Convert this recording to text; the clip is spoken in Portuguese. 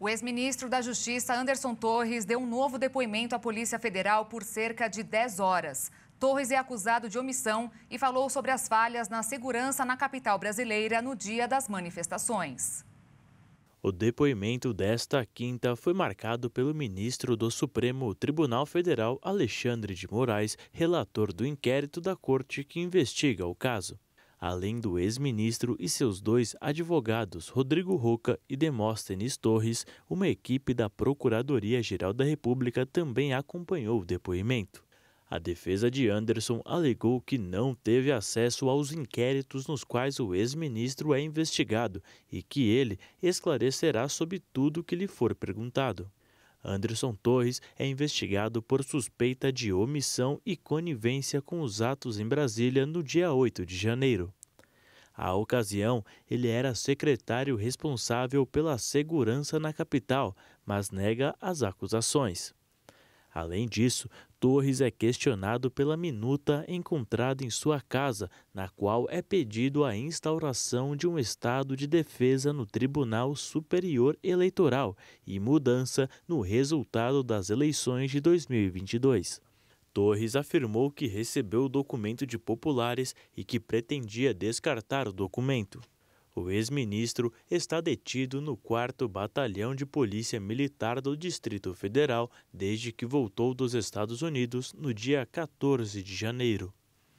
O ex-ministro da Justiça, Anderson Torres, deu um novo depoimento à Polícia Federal por cerca de 10 horas. Torres é acusado de omissão e falou sobre as falhas na segurança na capital brasileira no dia das manifestações. O depoimento desta quinta foi marcado pelo ministro do Supremo Tribunal Federal, Alexandre de Moraes, relator do inquérito da corte que investiga o caso além do ex-ministro e seus dois advogados Rodrigo Roca e Demóstenes Torres, uma equipe da Procuradoria-Geral da República também acompanhou o depoimento. A defesa de Anderson alegou que não teve acesso aos inquéritos nos quais o ex-ministro é investigado e que ele esclarecerá sobre tudo o que lhe for perguntado. Anderson Torres é investigado por suspeita de omissão e conivência com os atos em Brasília no dia 8 de janeiro. À ocasião, ele era secretário responsável pela segurança na capital, mas nega as acusações. Além disso, Torres é questionado pela minuta encontrada em sua casa, na qual é pedido a instauração de um estado de defesa no Tribunal Superior Eleitoral e mudança no resultado das eleições de 2022. Torres afirmou que recebeu o documento de populares e que pretendia descartar o documento. O ex-ministro está detido no 4 Batalhão de Polícia Militar do Distrito Federal desde que voltou dos Estados Unidos no dia 14 de janeiro.